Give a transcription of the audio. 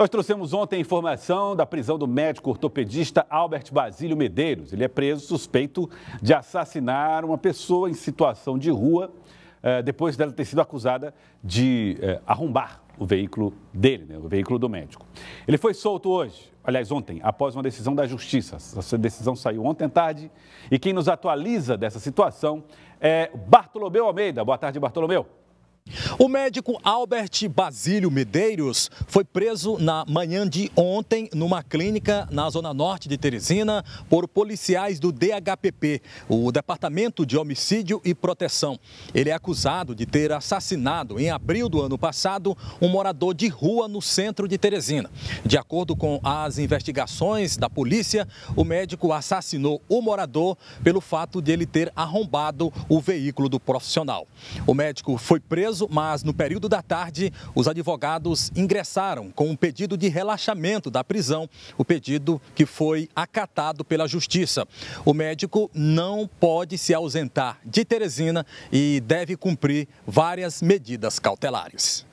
Nós trouxemos ontem a informação da prisão do médico ortopedista Albert Basílio Medeiros. Ele é preso suspeito de assassinar uma pessoa em situação de rua eh, depois dela ter sido acusada de eh, arrombar o veículo dele, né, o veículo do médico. Ele foi solto hoje, aliás, ontem, após uma decisão da Justiça. Essa decisão saiu ontem à tarde e quem nos atualiza dessa situação é Bartolomeu Almeida. Boa tarde, Bartolomeu. O médico Albert Basílio Medeiros foi preso na manhã de ontem numa clínica na zona norte de Teresina por policiais do DHPP, o Departamento de Homicídio e Proteção. Ele é acusado de ter assassinado em abril do ano passado um morador de rua no centro de Teresina. De acordo com as investigações da polícia, o médico assassinou o morador pelo fato de ele ter arrombado o veículo do profissional. O médico foi preso preso, mas no período da tarde, os advogados ingressaram com um pedido de relaxamento da prisão, o pedido que foi acatado pela Justiça. O médico não pode se ausentar de Teresina e deve cumprir várias medidas cautelares.